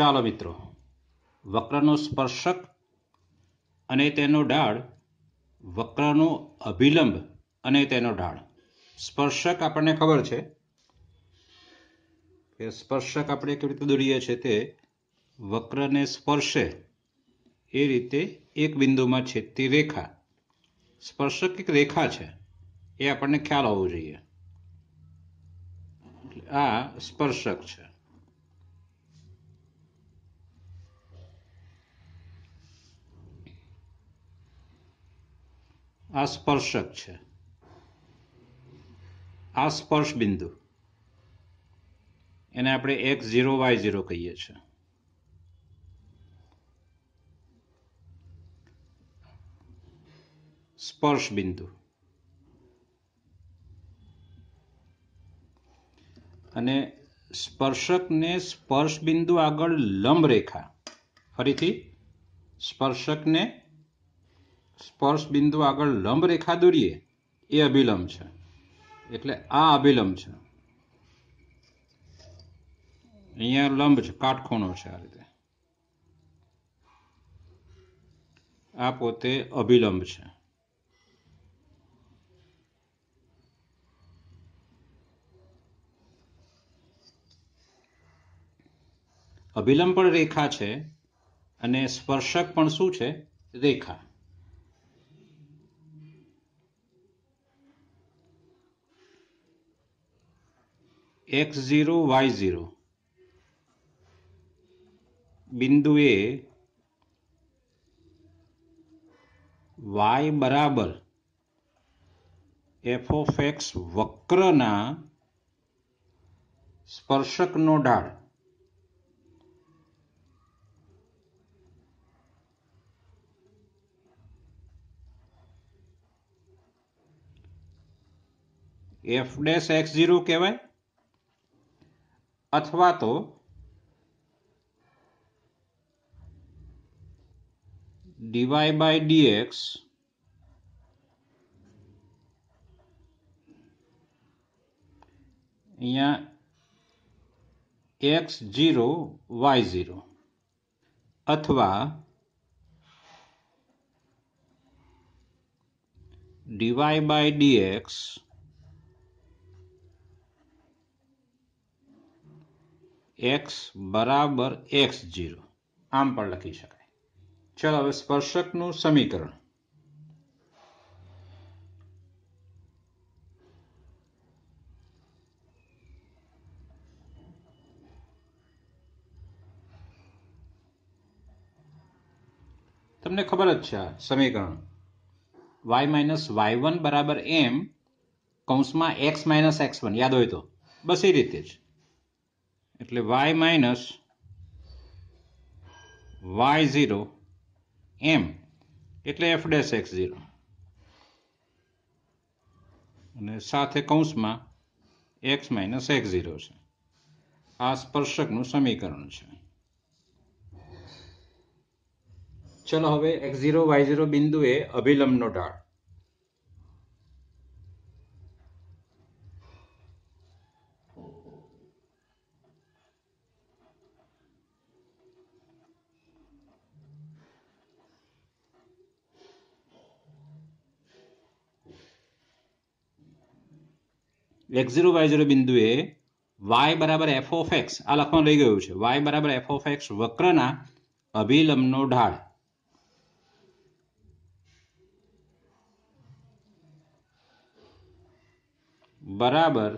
ચાલો મિત્રો વક્રનો સ્પર્શક અને તેનો ઢાળ વક્રનો અભિલંબ અને તેનો ઢાળ સ્પર્શક આપણને ખબર છે કે સ્પર્શક આપણે કેવી રીતે દોરીએ છીએ તે વક્રને સ્પર્શે એ રીતે એક બિંદુમાં છેદતી રેખા સ્પર્શક એક રેખા છે એ આપણને ખ્યાલ હોવો જોઈએ આ સ્પર્શક છે આ સ્પર્શક છે આ સ્પર્શ બિંદુ એને આપણે એક્સ ઝીરો વાય ઝીરો કહીએ છીએ સ્પર્શ બિંદુ અને સ્પર્શકને સ્પર્શ બિંદુ આગળ લંબ રેખા ફરીથી સ્પર્શકને સ્પર્શ બિંદુ આગળ લંબ રેખા દોરીએ એ અભિલંબ છે એટલે આ અભિલંબ છે અહીંયા લંબ છે કાટખૂણો છે આ રીતે આ પોતે અભિલંબ છે અભિલંબ પણ રેખા છે અને સ્પર્શક પણ શું છે રેખા એક્સ ઝીરો વાય ઝીરો બિંદુએ વાય બરાબર એફોફેક્સ વક્રના સ્પર્શકનો ઢાળ એફ ડેશ એક્સ ઝીરો કહેવાય अथवा तो डीवाई बाय डी एक्स या एक्स जीरो वाई जीरो अथवा dy by d x x બરાબર એક્સ જીરો આમ પણ લખી શકાય ચલો હવે સ્પર્શકનું સમીકરણ તમને ખબર જ છે સમીકરણ વાય માઇનસ વાય વન બરાબર એમ કૌંસમાં એક્સ માઇનસ એક્સ વન યાદ હોય તો બસ એ રીતે જ એટલે વાય માઇનસ વાય ઝીરો એમ એટલે એફ ડેશ એક્સ ઝીરો અને સાથે કૌંસમાં એક્સ માઇનસ એક્સ ઝીરો છે આ સ્પર્શકનું સમીકરણ છે ચલો હવે એક્સ ઝીરો વાય ઝીરો બિંદુએ અભિલંબનો ઢાળ એક્સ ઝીરો વાય ઝીરો બિંદુએ વાય બરાબર એફ ઓફ એક્સ આ લખવાનું રહી ગયું છે વાય બરાબર એફ ઓફ એક્સ વક્રના અભિલંબનો ઢાળ બરાબર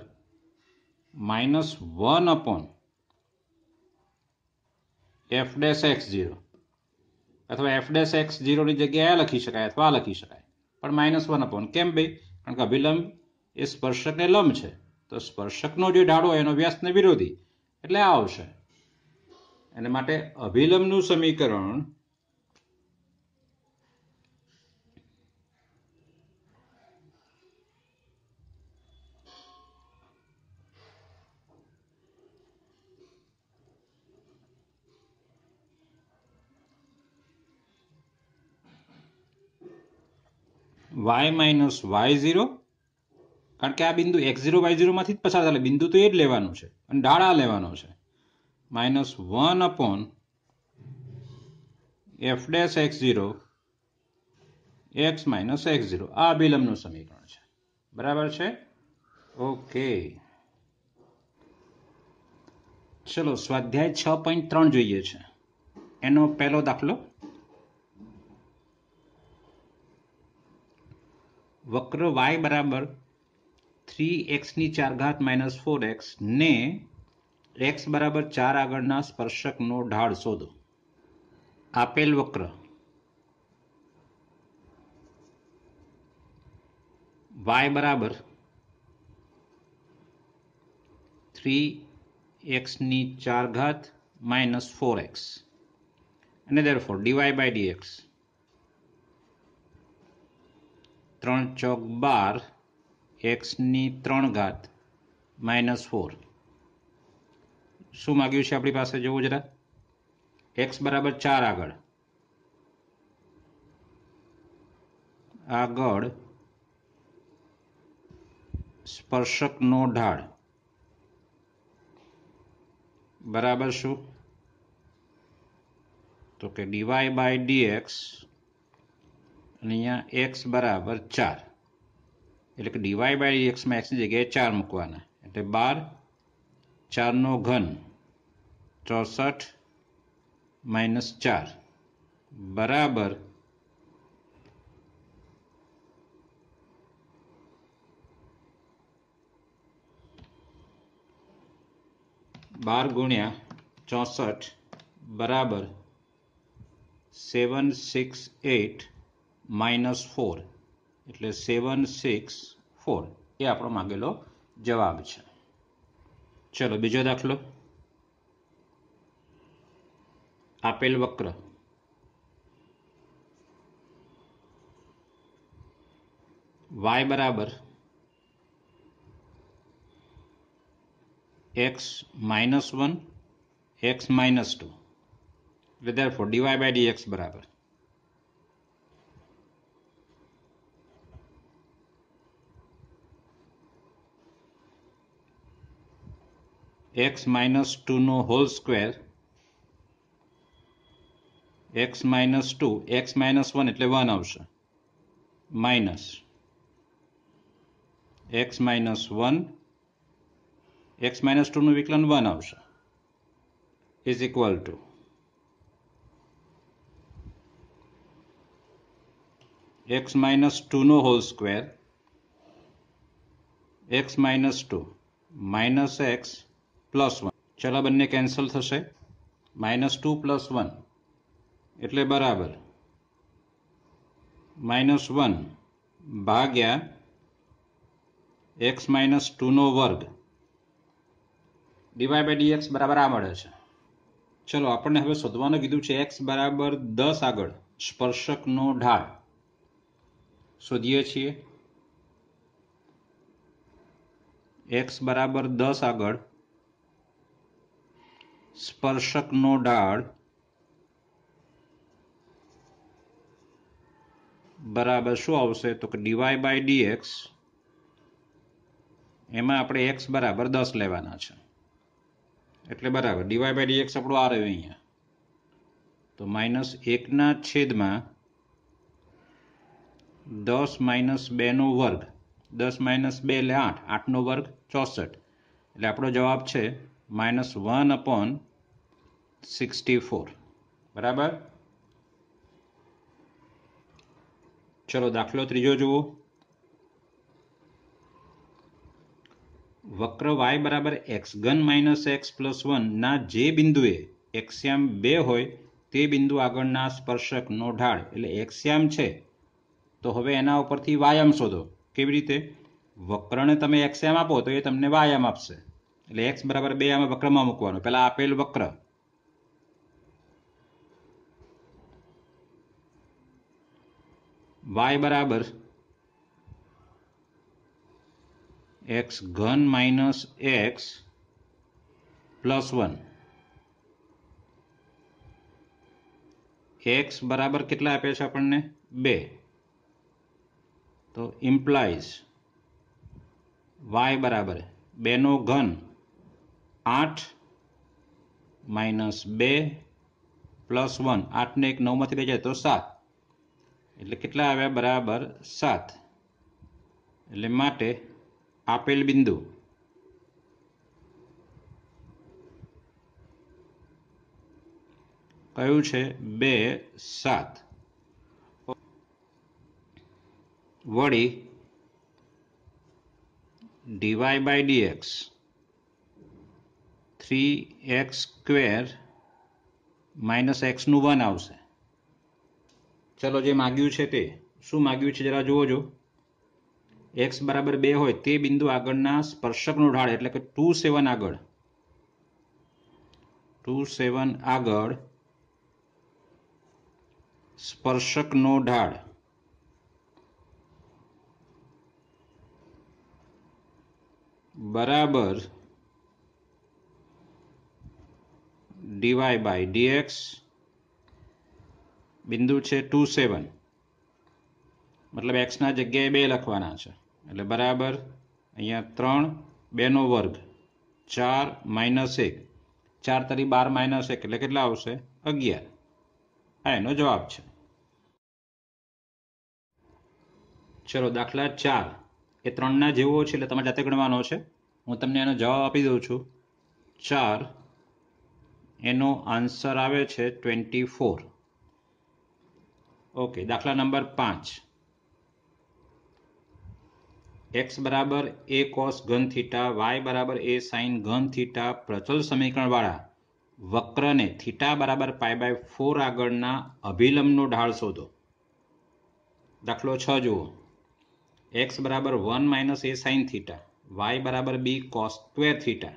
minus one upon f dash x zero અથવા એફ ડેસ એક્સ ઝીરોની જગ્યાએ લખી શકાય અથવા લખી શકાય પણ માઇનસ વન અપોન કેમ ભાઈ કારણ કે અભિલંબ એ સ્પર્શકને લંબ છે તો સ્પર્શકનો જે ઢાળો એનો વ્યાસને વિરોધી એટલે આ આવશે એને માટે અભિલંબનું સમીકરણ વાય માઇનસ વાય ઝીરો કારણ કે આ બિંદુ એક્સ ઝીરો વાય ઝીરોમાંથી જ પસાર થાય બિંદુ તો એ જ લેવાનું છે અને ડાળ આ લેવાનો છે minus one upon f dash x zero x minus x zero આ અભિલંબનું સમીકરણ છે બરાબર છે ઓકે ચલો સ્વાધ્યાય છ પોઈન્ટ ત્રણ જોઈએ છે એનો પહેલો દાખલો વક્ર વાય બરાબર થ્રી એક્સની ચાર ઘાત માઇનસ ફોર એક્સ ને એક્સ બરાબર ચાર આગળના સ્પર્શકનો ઢાળ શોધો આપેલ વક્ર વાય બરાબર થ્રી એક્સની ચાર ઘાત માઇનસ ફોર એક્સ અને દેરફોર ડીવાય બાય ડીએક્સ ત્રણ ચોક બાર x ની 3 ઘાત - 4 શું માંગ્યું છે આપણી પાસે જોજો જરા x = 4 આગળ આગળ સ્પર્શક નો ઢાળ બરાબર શું તો કે dy / dx અને અહીંયા x = 4 એટલે કે ડીવાય બાય એક્સ મેક્સની જગ્યાએ ચાર મૂકવાના એટલે બાર ચારનો ઘન ચોસઠ માઇનસ ચાર બરાબર બાર ગુણ્યા ચોસઠ બરાબર seven six eight minus four એટલે સેવન સિક્સ ફોર એ આપણો માગેલો જવાબ છે ચલો બીજો દાખલો આપેલ વક્ર વાય બરાબર x minus one x minus two therefore dy by D x બરાબર એક્સ માઇનસ ટુ નો whole square x minus two x minus one એટલે વન આવશે minus x minus one x minus ટુનું વિકલન one આવશે is equal to x minus ટુનો whole square x minus two minus x plus one ચલ બંને cancel થશે minus two plus one એટલે બરાબર માઇનસ વન ભાગ્યા એક્સ માઇનસ ટુનો વર્ગ ડીવાય બાય ડીએક્સ બરાબર આ મળે છે ચલો આપણને હવે શોધવાનું કીધું છે એક્સ બરાબર દસ આગળ સ્પર્શકનો ઢાળ શોધીએ છીએ એક્સ બરાબર દસ આગળ સ્પર્શકનો ડાળ બરાબર શું આવશે તો કે ડીવાય બાય ડીએક્સ એમાં આપણે એક્સ બરાબર દસ લેવાના છે એટલે બરાબર ડીવાય બાય ડીએક્સ આપણું આ રહ્યું અહીંયા તો માઇનસ એકના છેદમાં દસ માઇનસ બેનો વર્ગ દસ માઇનસ બે એટલે આઠ આઠનો વર્ગ ચોસઠ એટલે આપણો જવાબ છે minus one upon sixty four બરાબર ચલો દાખલો ત્રીજો જુઓ વક્ર વાય બરાબર એક્સ ગન માઇનસ એક્સ પ્લસ વનના જે બિંદુએ એક્સ્યામ બે હોય તે બિંદુ આગળના સ્પર્શકનો ઢાળ એટલે એક્સ્યામ છે તો હવે એના ઉપરથી વાયામ શોધો કેવી રીતે વક્રને તમે એક્સ્યામ આપો તો એ તમને વાયામ આપશે એટલે એક્સ બરાબર બે આમાં વક્રમાં મૂકવાનો પહેલાં આપેલ વક્ર વાય બરાબર એક્સ ઘન minus x plus one x બરાબર કેટલા આપે છે આપણને બે તો ઇમ્પ્લાઇઝ વાય બરાબર બેનો ઘન આઠ માઇનસ બે પ્લસ વન આઠને એક નવમાંથી લઈ જાય તો સાત એટલે કેટલા આવ્યા બરાબર 7 એટલે માટે આપેલ બિંદુ કયું છે 2 7 વળી dy/dx 3x² - x નો 1 આવશે ચલો જે માગ્યું છે તે શું માગ્યું છે જરા જુઓ જો એક્સ બરાબર બે હોય તે બિંદુ આગળના સ્પર્શકનું ઢાળ એટલે કે ટુ સેવન આગળ ટુ સેવન આગળ સ્પર્શકનો ઢાળ બરાબર ડીવાય બાય ડીએક્સ બિંદુ છે ટુ સેવન મતલબ એક્સના જગ્યાએ બે લખવાના છે એટલે બરાબર અહીંયા ત્રણ બેનો વર્ગ ચાર માઇનસ એક ચાર તરી બાર માઇનસ એક એટલે કેટલા આવશે અગિયાર હા એનો જવાબ છે ચલો દાખલા ચાર એ ત્રણના જેવો છે એટલે તમારે જાતે ગણવાનો છે હું તમને એનો જવાબ આપી દઉં છું ચાર એનો આન્સર આવે છે ટ્વેન્ટી ફોર ઓકે દાખલા નંબર પાંચ એક્સ બરાબર એ કોસ ઘન થીટા વાય બરાબર એ સાઇન ઘન થીટા પ્રચલ સમીકરણવાળા વક્રને થીટા બરાબર પાય બાય ફોર આગળના અભિલંબનો ઢાળ શોધો દાખલો છ જુઓ એક્સ બરાબર one minus a sine theta y બરાબર બી કોસ સ્ક્વેર થીટા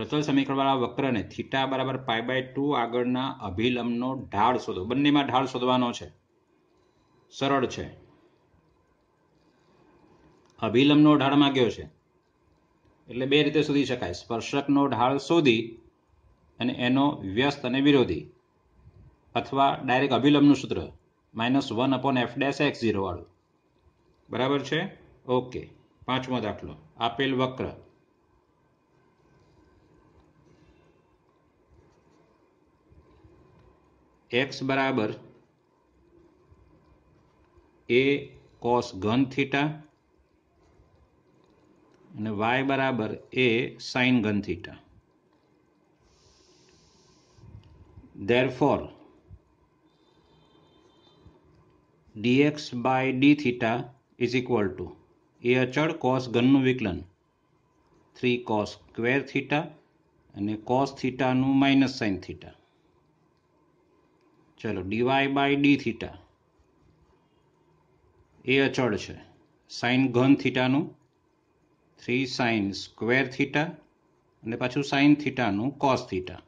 પ્રતલ સમીકરણવાળા વક્રને થીટા બરાબર પાઈ બાય ટુ આગળના અભિલંબનો ઢાળ શોધો બંનેમાં ઢાળ શોધવાનો છે સરળ છે અભિલંબનો ઢાળ માગ્યો છે એટલે બે રીતે શોધી શકાય સ્પર્શકનો ઢાળ શોધી અને એનો વ્યસ્ત અને વિરોધી અથવા ડાયરેક્ટ અભિલંબનું સૂત્ર minus one upon f dash x zero વાળું બરાબર છે ઓકે પાંચમો દાખલો આપેલ વક્ર એક્સ બરાબર એ કોસ ઘન થીટા અને વાય બરાબર એ સાઇન ઘન theta therefore dx by d theta is equal to a અચળ કોસ ઘનનું વિકલન થ્રી કોસ સ્ક્વેર થીટા અને કોસ થીટાનું માઇનસ સાઇન થીટા ચલો dy by d theta a અચળ છે સાઇન ઘન થીટાનું થ્રી સાઇન સ્ક્વેર થીટા અને પાછું સાઇન થીટાનું કોસ થીટા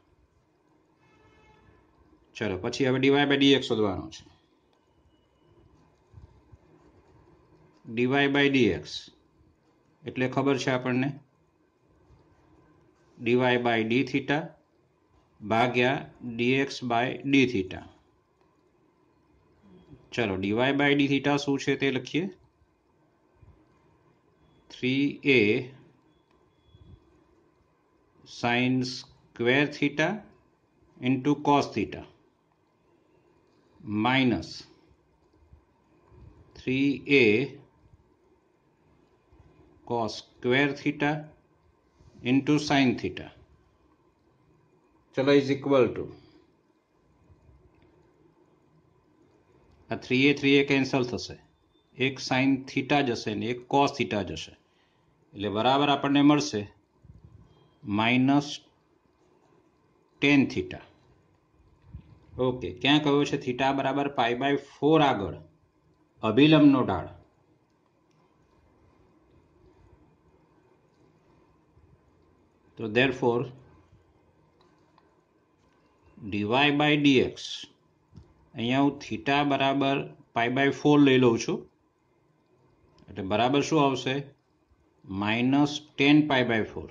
ચલો પછી હવે ડીવાય બાય ડીએક્સ શોધવાનો છે ડીવાય બાય ડીએક્સ એટલે ખબર છે આપણને ડીવાય બાય ડી થીટા ભાગ્યા ડીએક્સ બાય ડી થીટા चलो dy बाई डी थीटा शू three a sine square theta into cos theta minus 3a cos square theta into sine theta चलो is equal to આ three a three a cancel થશે એક sine theta જશે ને એક cos theta જશે એટલે બરાબર આપણને મળશે માઇનસ ટેન થીટા ઓકે ક્યાં કહ્યું છે થીટા બરાબર પાઈ બાય ફોર આગળ અભિલંબનો ઢાળ તો therefore dy by dx અહીંયા હું થીટા બરાબર પાઈ બાય ફોર લઈ લઉં છું એટલે બરાબર શું આવશે minus tan pi by four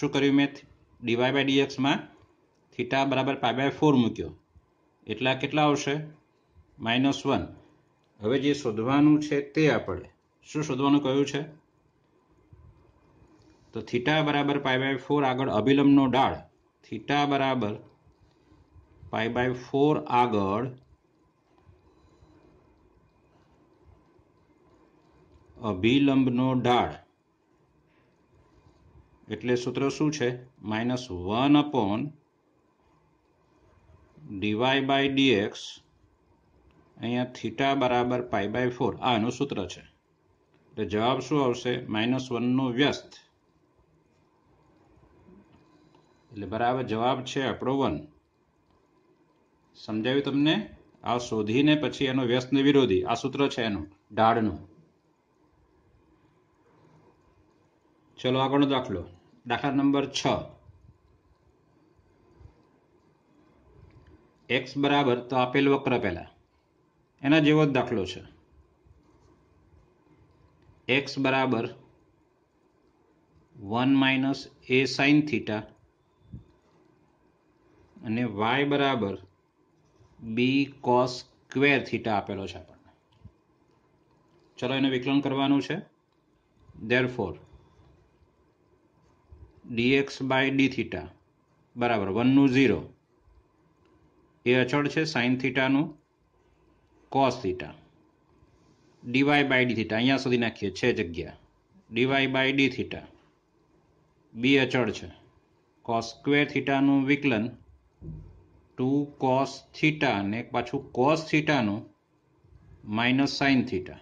શું કર્યું મેં ડીવાય બાય ડીએક્સમાં થીટા બરાબર પાઈ બાય ફોર મૂક્યો એટલા કેટલા આવશે માઇનસ વન હવે જે શોધવાનું છે તે આપણે શું શોધવાનું કહ્યું છે તો થીટા બરાબર પાઈ બાય ફોર આગળ અભિલંબનો ડાળ થીટા બરાબર પાઈ બાય ફોર આગળ અભિલંબનો ઢાળ એટલે સૂત્ર શું છે minus one upon dy by dx અહીંયા થીટા બરાબર પાઈ બાય ફોર આનું સૂત્ર છે એટલે જવાબ શું આવશે માઇનસ વનનો વ્યસ્ત એટલે બરાબર જવાબ છે આપણો વન સમજાવ્યું તમને આ શોધીને પછી એનો વ્યસ્તને વિરોધી આ સૂત્ર છે એનું ઢાળનું ચલો આગળનો દાખલો દાખલા નંબર છ એક્સ બરાબર તો આપેલ વક્ર પહેલા એના જેવો જ દાખલો છે એક્સ બરાબર one minus a sine theta અને વાય બરાબર બી કોસ સ્ક્વેર થીટા આપેલો છે આપણને ચલો એને વિકલન કરવાનું છે therefore dx by d theta બરાબર વનનું ઝીરો એ અચળ છે સાઇન થીટાનું cos theta dy by d theta અહીંયા સુધી નાખીએ છે જગ્યા dy by d theta b અચળ છે કોસ સ્ક્વેર થીટાનું વિકલન ટુ કોસ થીટા અને પાછું કોસ થીટાનું માઇનસ સાઇન થીટા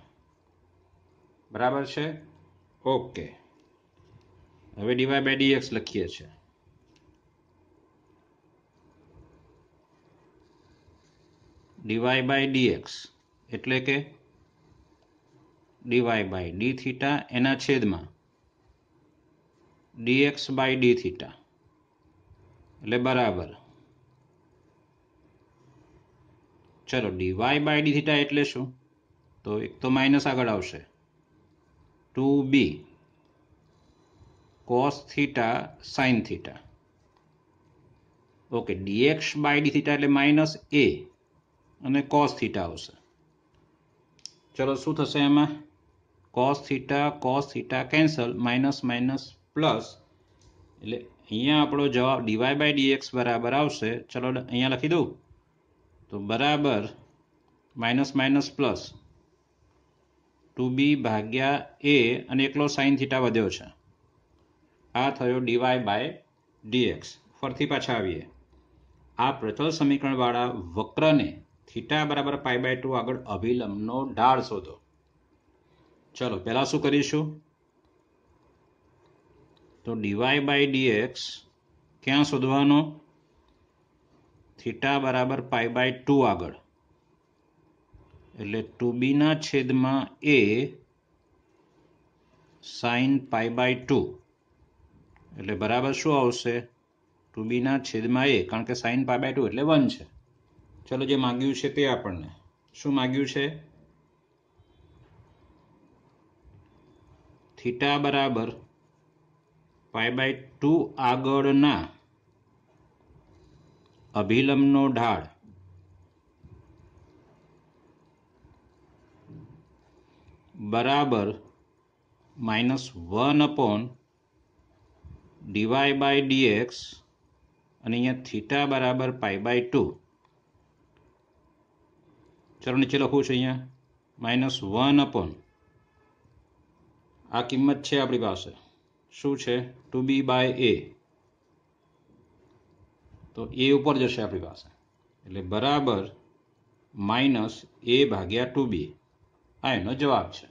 બરાબર છે ઓકે હવે ડીવાય બાય ડીએક્સ લખીએ છીએ ડીવાય બાય ડીએક્સ એટલે કે ડીવાય બાય ડી થીટા એના છેદમાં ડીએક્સ બાય ડી થીટા એટલે બરાબર ચલો ડીવાય બાય ડી થીટા એટલે શું તો એક તો માઇનસ આગળ આવશે two b cos theta sine theta okay dx by d theta એટલે માઇનસ એ અને કોસ થીટા આવશે ચલો શું થશે એમાં cos theta cos theta cancel minus minus plus એટલે અહીંયા આપણો જવાબ ડીવાય બાય ડીએક્સ બરાબર આવશે ચલો અહીંયા લખી દઉં તો બરાબર minus minus plus two b ભાગ્યા એ અને એકલો સાઇન થીટા વધ્યો છે આ થયો ડીવાય બાય ડીએક્સ ફરથી પાછા આવીએ આ પ્રથમ સમીકરણવાળા વક્રને થીટા બરાબર પાઈ બાય ટુ આગળ અભિલંબનો ઢાળ શોધો ચલો પહેલાં શું કરીશું તો ડીવાય બાય ડીએક્સ ક્યાં શોધવાનો થીટા બરાબર પાઈ બાય ટુ આગળ એટલે ટુ બીના છેદમાં a sine pi by two એટલે બરાબર શું આવશે ટુ બીના છેદમાં એ કારણ કે સાઇન પાય બાય ટુ એટલે વન છે ચલો જે માગ્યું છે તે આપણને શું માગ્યું છે થીટા બરાબર પાય બાય ટુ આગળના અભિલંબનો ઢાળ બરાબર minus one upon dy by dx અને અહીંયા થીટા બરાબર પાઈ બાય ટુ ચલો નીચે લખું છું અહીંયા માઇનસ વન અપોન આ કિંમત છે આપણી પાસે શું છે ટુ બી બાય એ તો એ ઉપર જશે આપણી પાસે એટલે બરાબર માઇનસ એ ભાગ્યા ટુ બી આ એનો જવાબ છે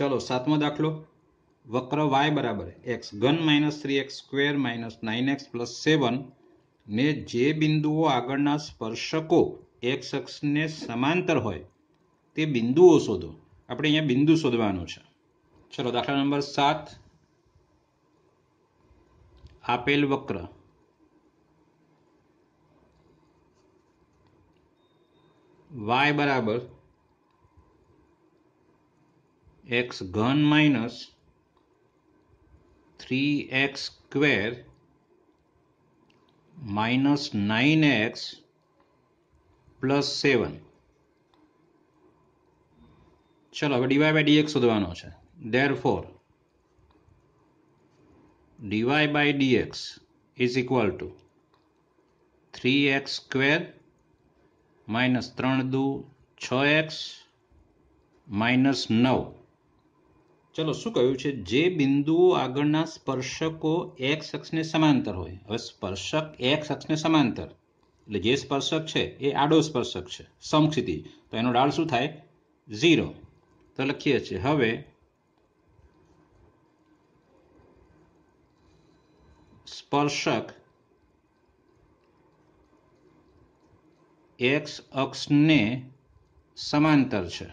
ચલો સાતમો દાખલો વક્ર વાય બરાબર એક્સ ઘન minus three x square minus nine x plus seven ને જે બિંદુઓ આગળના સ્પર્શકો એક્સ અક્ષને સમાંતર હોય તે બિંદુઓ શોધો આપણે અહીંયા બિંદુ શોધવાનું છે ચલો દાખલા નંબર સાત આપેલ વક્ર વાય બરાબર એક્સ ઘન minus three x square minus nine x plus seven ચલો હવે ડીવાય બાય ડીએક્સ શોધવાનો છે therefore dy by dx is equal to three x square minus ત્રણ દુ છ એક્સ માઇનસ નવ ચલો શું કહ્યું છે જે બિંદુઓ આગળના સ્પર્શકો એક્સ અક્ષને સમાંતર હોય હવે સ્પર્શક એક અક્ષને સમાંતર એટલે જે સ્પર્શક છે એ આડો સ્પર્શક છે સમક્ષિતિજ તો એનો ડાળ શું થાય ઝીરો તો લખીએ છીએ હવે સ્પર્શક એક્સ અક્ષને સમાંતર છે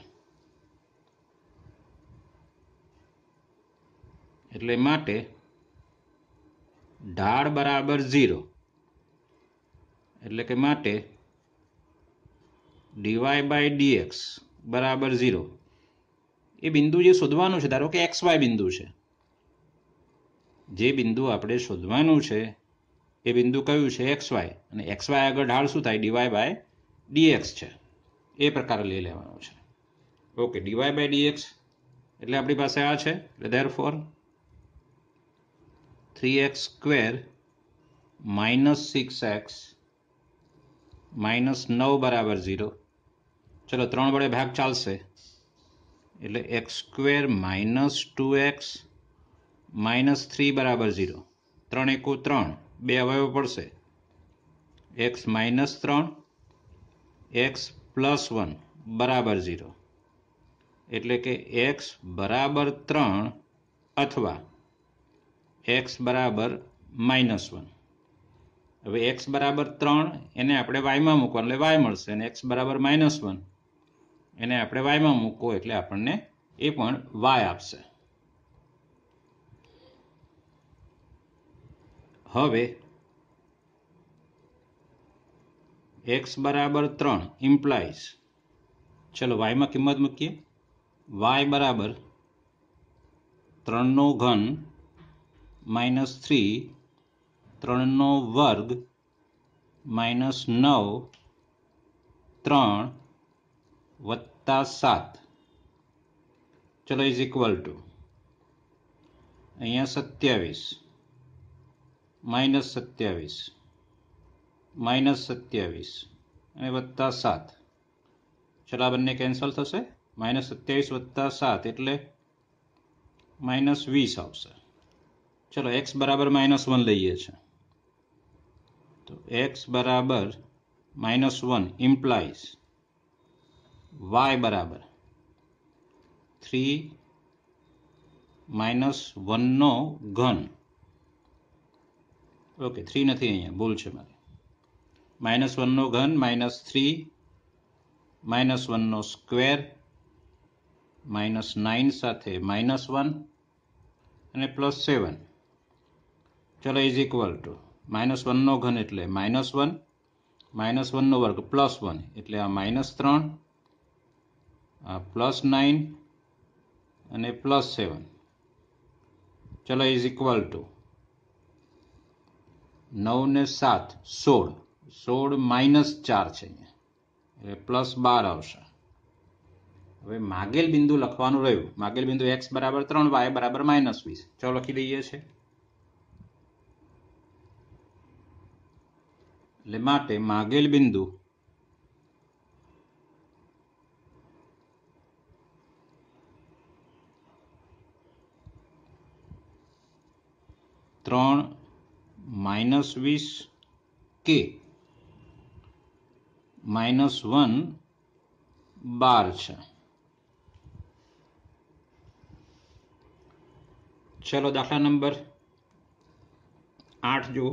એટલે માટે ઢાળ બરાબર ઝીરો એટલે કે માટે ડીવાય બાય ડીએક્સ બરાબર ઝીરો એ બિંદુ જે શોધવાનું છે ધારો કે એક્સ વાય બિંદુ છે જે બિંદુ આપણે શોધવાનું છે એ બિંદુ કયું છે એક્સ વાય અને એક્સ વાય આગળ ઢાળ શું થાય ડીવાય બાય ડીએક્સ છે એ પ્રકારે લઈ લેવાનો છે ઓકે ડીવાય બાય ડીએક્સ એટલે આપણી પાસે આ છે એટલે therefore three x square minus six x minus नौ बराबर जीरो चलो त्र बड़े भाग चाल से x square minus two x minus three बराबर जीरो त्र एक त्र बे अवय पड़ से एक्स माइनस त्र एक्स प्लस वन बराबर जीरो एट्ले कि एक्स बराबर तर अथवा એક્સ બરાબર માઇનસ વન હવે એક્સ બરાબર ત્રણ એને આપણે વાયમાં મૂકવાનું એટલે વાય મળશે અને એક્સ બરાબર માઇનસ વન એને આપણે વાયમાં મૂકો એટલે આપણને એ પણ વાય આપશે હવે એક્સ બરાબર ત્રણ ઇમ્પ્લાઇઝ ચલો વાયમાં કિંમત મૂકીએ વાય બરાબર ત્રણનો ઘન માઇનસ થ્રી ત્રણનો વર્ગ માઇનસ નવ ત્રણ વત્તા સાત ચલો ઇઝ ઇક્વલ ટુ અહીંયા સત્યાવીસ માઇનસ સત્યાવીસ માઇનસ સત્યાવીસ અને વત્તા સાત ચલો આ બંને કેન્સલ થશે માઇનસ સત્યાવીસ વત્તા સાત એટલે માઇનસ વીસ આવશે ચલો એક્સ બરાબર માઇનસ વન લઈએ છીએ તો એક્સ બરાબર માઇનસ વન ઇમ્પ્લાઇઝ વાય બરાબર થ્રી માઇનસ વનનો ઘન ઓકે થ્રી નથી અહીંયા ભૂલ છે મારે માઇનસ વનનો ઘન માઇનસ થ્રી માઇનસ વનનો સ્ક્વેર માઇનસ નાઇન સાથે માઇનસ વન અને પ્લસ સેવન ચલો ઇઝ ઇક્વલ ટુ માઇનસ વનનો ઘન એટલે માઇનસ વન માઇનસ વનનો વર્ગ પ્લસ વન એટલે આ માઇનસ ત્રણ આ પ્લસ નાઇન અને પ્લસ સેવન ચલો ઇઝ ઇક્વલ ટુ નવ ને સાત સોળ સોળ માઇનસ ચાર છે અહીંયા એટલે પ્લસ બાર આવશે હવે માગેલ બિંદુ લખવાનું રહ્યું માગેલ બિંદુ એક્સ બરાબર ત્રણ વાય બરાબર માઇનસ વીસ ચલો લખી દઈએ છીએ એટલે માટે માગેલ બિંદુ ત્રણ માઇનસ વીસ કે માઇનસ વન બાર છે ચલો દાખલા નંબર આઠ જુઓ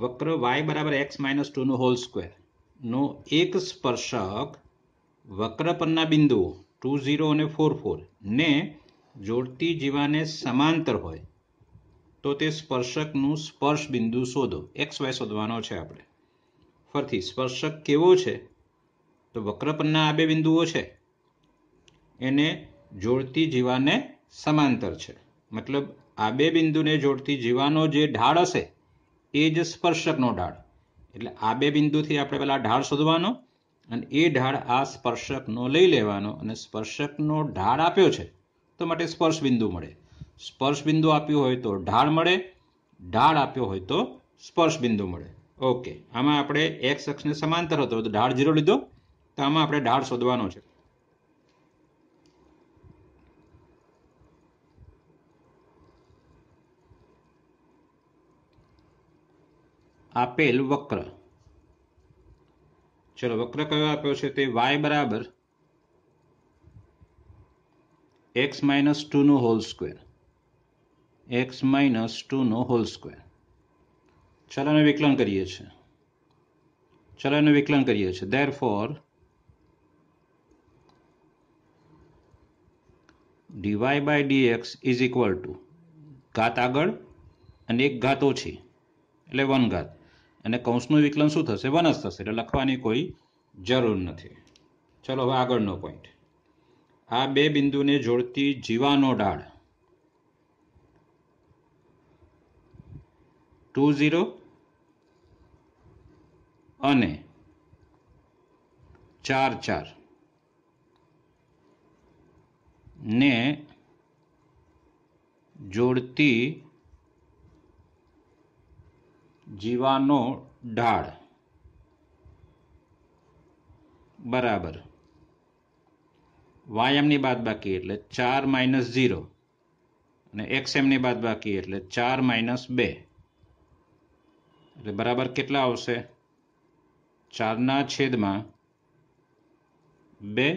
વક્ર વાય બરાબર એક્સ માઇનસ ટુ ટુનો હોલ સ્ક્વેરનો એક સ્પર્શક વક્ર પરના બિંદુઓ ટુ ઝીરો અને ફોર ફોર ને જોડતી જીવાને સમાંતર હોય તો તે સ્પર્શકનું સ્પર્શ બિંદુ શોધો એક્સ વાય શોધવાનો છે આપણે ફરીથી સ્પર્શક કેવો છે તો વક્ર પરના આ બે બિંદુઓ છે એને જોડતી જીવાને સમાંતર છે મતલબ આ બે બિંદુને જોડતી જીવાનો જે ઢાળ હશે એ જ સ્પર્શકનો ઢાળ એટલે આ બે બિંદુથી આપણે પહેલાં ઢાળ શોધવાનો અને એ ઢાળ આ સ્પર્શકનો લઈ લેવાનો અને સ્પર્શકનો ઢાળ આપ્યો છે તો માટે સ્પર્શ બિંદુ મળે સ્પર્શ બિંદુ આપ્યું હોય તો ઢાળ મળે ઢાળ આપ્યો હોય તો સ્પર્શ બિંદુ મળે ઓકે આમાં આપણે એક્સ અક્ષને સમાંતર હતો તો ઢાળ જીરો લીધો તો આમાં આપણે ઢાળ શોધવાનો છે આપેલ વક્ર ચલો વક્ર કયો આપ્યો છે તે વાય બરાબર એક્સ માઇનસ ટુ ટુનો whole square x minus two ટુનો હોલ સ્ક્વેર ચલો એનું વિકલન કરીએ છીએ ચલો એનું વિકલન કરીએ છીએ therefore dy by dx is equal to ઘાત આગળ અને એક ઘાત ઓછી એટલે વન ઘાત અને કૌંસનું વિકલન શું થશે વન થશે એટલે લખવાની કોઈ જરૂર નથી ચલો હવે આગળનો પોઈન્ટ આ બે બિંદુને જોડતી જીવાનો ડાળ ટુ ઝીરો અને ચાર ચાર ને જોડતી જીવાનો ઢાળ બરાબર વાય એમની બાકી એટલે ચાર માઇનસ ઝીરો અને એક્સ એમની બાકી એટલે ચાર માઇનસ બે એટલે બરાબર કેટલા આવશે ચારના છેદમાં બે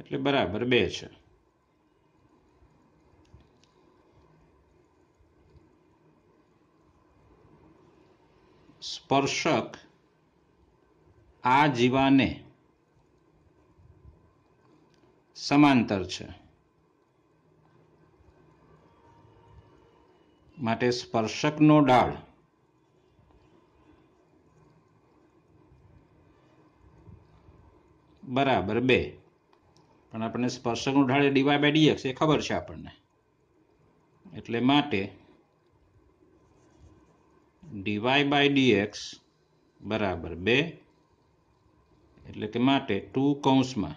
એટલે બરાબર બે છે સ્પર્શક આ જીવાને સમાંતર છે માટે સ્પર્શકનો ડાળ બરાબર બે પણ આપણને સ્પર્શકનો ઢાળ એ ડીવાય બાય ડીએક્સ એ ખબર છે આપણને એટલે માટે ડીવાય બાય ડીએક્સ બરાબર બે એટલે કે માટે ટુ કૌંસમાં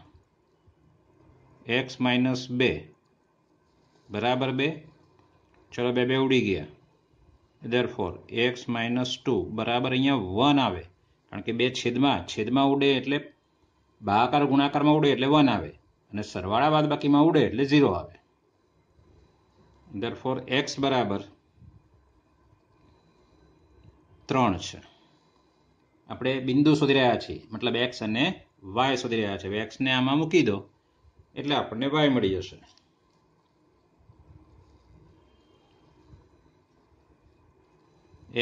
એક્સ માઇનસ બે બરાબર બે ચલો બે બે ઉડી ગયા therefore x minus two બરાબર અહીંયા વન આવે કારણ કે બે છેદમાં છેદમાં ઉડે એટલે ભાગાકાર ગુણાકારમાં ઉડે એટલે વન આવે અને સરવાળા બાદ બાકીમાં ઉડે એટલે ઝીરો આવે દેર ફોર એક્સ બરાબર ત્રણ છે આપણે બિંદુ શોધી રહ્યા છીએ મતલબ એક્સ અને વાય શોધી રહ્યા છે એક્સને આમાં મૂકી દો એટલે આપણને વાય મળી જશે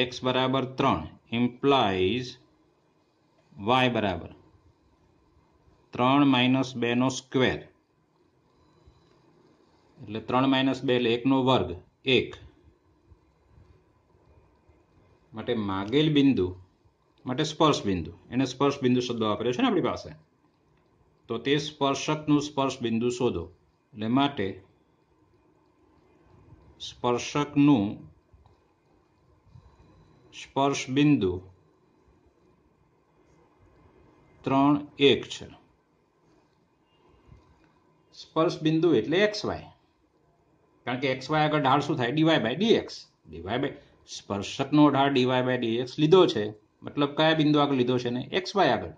એક્સ બરાબર ત્રણ ઇમ્પ્લાઇઝ વાય બરાબર ત્રણ માઇનસ બે નો સ્ક્વેર એટલે ત્રણ માઇનસ બે એટલે એકનો વર્ગ એક માટે માગેલ બિંદુ માટે સ્પર્શ બિંદુ એને સ્પર્શ બિંદુ શબ્દ વાપર્યો છે ને આપણી પાસે તો તે સ્પર્શકનું સ્પર્શ બિંદુ શોધો એટલે માટે સ્પર્શકનું સ્પર્શ બિંદુ ત્રણ એક છે સ્પર્શ બિંદુ એટલે એક્સ વાય કારણ કે એક્સ વાય આગળ ઢાળ શું થાય dy by dx dy by સ્પર્શકનો ઢાળ ડીવાય બાય ડી એક્સ લીધો છે મતલબ કયા બિંદુ આગળ લીધો છે ને એક્સ વાય આગળ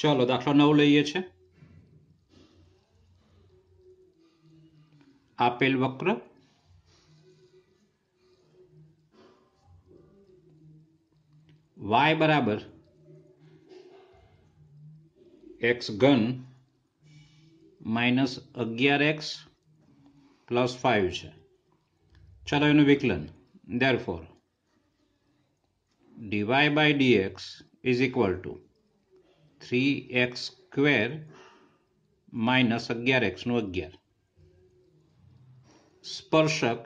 ચલો દાખલો નવ લઈએ છે આપેલ વક્ર વાય બરાબર એક્સ ઘન માઇનસ અગિયાર એક્સ પ્લસ ફાઇવ છે ચાલો એનું વિકલન therefore dy by dx is equal to three x square minus અગિયાર એક્સનું અગિયાર સ્પર્શક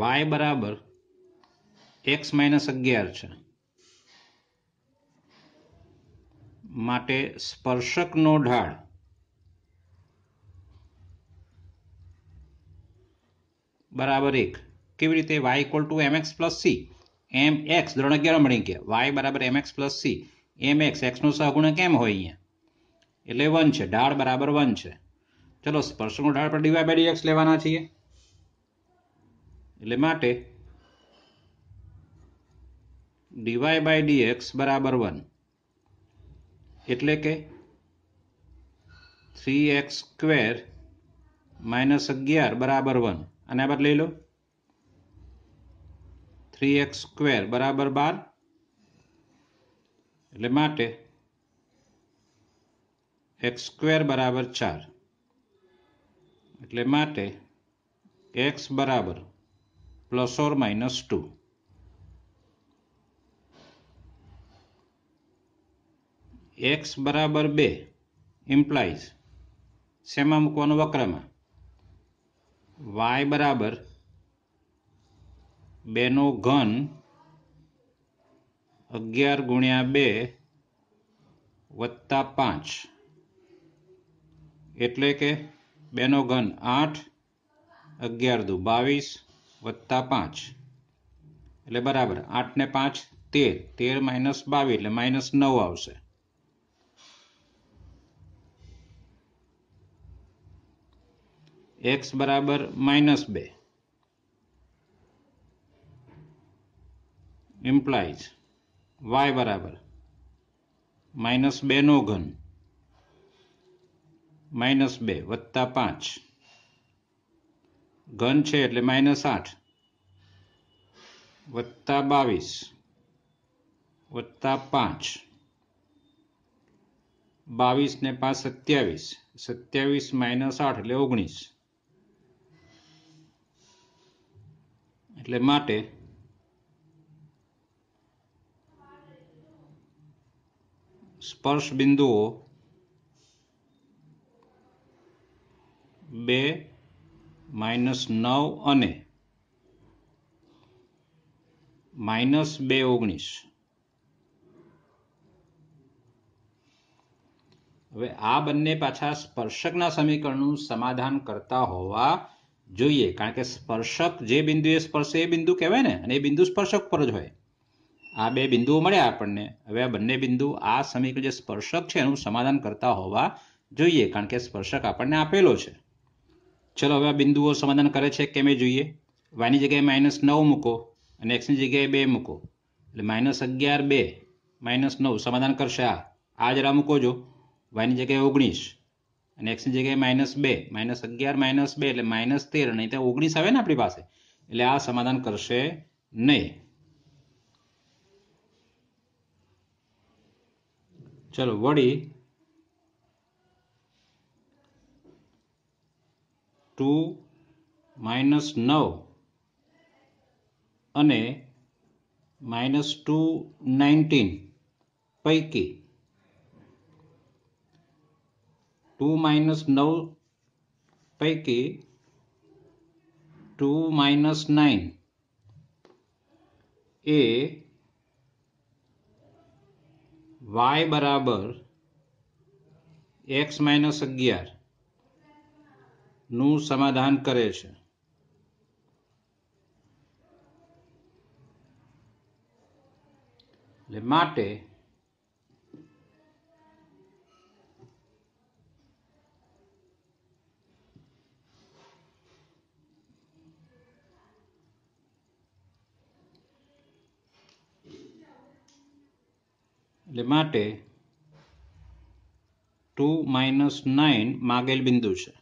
વાય બરાબર એક્સ માઇનસ અગિયાર છે માટે સ્પર્શકનો ઢાળ બરાબર એક કેવી રીતે Y equal to M X plus C M X ધોરણ અગિયાર મળી ગયા વાય બરાબર M X plus C M X એક્સનો સહગુણક કેમ હોય અહીંયા એટલે વન છે ઢાળ બરાબર વન છે ચલો સ્પર્શકનું ઢાળ પર ડીવાય બાય એક્સ લેવાના છીએ એટલે માટે ડીવાય બાય ડી એક્સ બરાબર વન એટલે કે થ્રી એક્સ સ્ક્વેર માઇનસ અગિયાર બરાબર વન અને આ બર લે લો 3x2 = 12 એટલે માટે x2 = 4 એટલે માટે x =+ ઓર - 2 x = 2 ઇમ્પ્લાયસ છેમામુ કોનો વક્રમ વાય બરાબર બેનો ઘન અગિયાર ગુણ્યા બે વત્તા પાંચ એટલે કે બેનો ઘન આઠ અગિયાર દુ બાવીસ વત્તા પાંચ એટલે બરાબર આઠ ને પાંચ તેર તેર માઇનસ બાવીસ એટલે માઇનસ નવ આવશે એક્સ બરાબર માઇનસ બે ઇમ્પ્લાઇઝ વાય બરાબર માઇનસ બેનો ઘન માઇનસ બે વત્તા પાંચ ઘન છે એટલે માઇનસ આઠ વત્તા બાવીસ વત્તા પાંચ બાવીસ ને પાંચ સત્યાવીસ સત્યાવીસ માઇનસ આઠ એટલે ઓગણીસ એટલે માટે સ્પર્શ બિંદુઓ બે માઇનસ નવ અને માઇનસ બે ઓગણીસ હવે આ બંને પાછા સ્પર્શકના સમીકરણનું સમાધાન કરતા હોવા જોઈએ કારણ કે સ્પર્શક જે બિંદુએ સ્પર્શે એ બિંદુ કહેવાય ને અને એ બિંદુ સ્પર્શક પર જ હોય આ બે બિંદુઓ મળ્યા આપણને હવે આ બંને બિંદુ આ સમીકરણ જે સ્પર્શક છે એનું સમાધાન કરતા હોવા જોઈએ કારણ કે સ્પર્શક આપણને આપેલો છે ચલો હવે આ બિંદુઓ સમાધાન કરે છે કે મેં જોઈએ વાયની જગ્યાએ માઇનસ નવ મૂકો અને એક્સની જગ્યાએ બે મૂકો એટલે માઇનસ અગિયાર બે માઇનસ નવ સમાધાન કરશે આ આ જરા મૂકો જો વાયની જગ્યાએ ઓગણીસ અને એક્સની જગ્યાએ માઇનસ બે માઇનસ અગિયાર માઇનસ બે એટલે માઇનસ તેર નહીં ત્યાં ઓગણીસ આવે ને આપણી પાસે એટલે આ સમાધાન કરશે નહીં ચલો વળી ટુ માઇનસ નવ અને માઇનસ ટુ નાઇન્ટીન પૈકી टू માઇનસ નવ પૈકી टू માઇનસ નાઇન એ વાય બરાબર એક્સ માઇનસ અગિયારનું સમાધાન કરે છે એટલે માટે એટલે માટે ટુ માઇનસ નાઇન માગેલ બિંદુ છે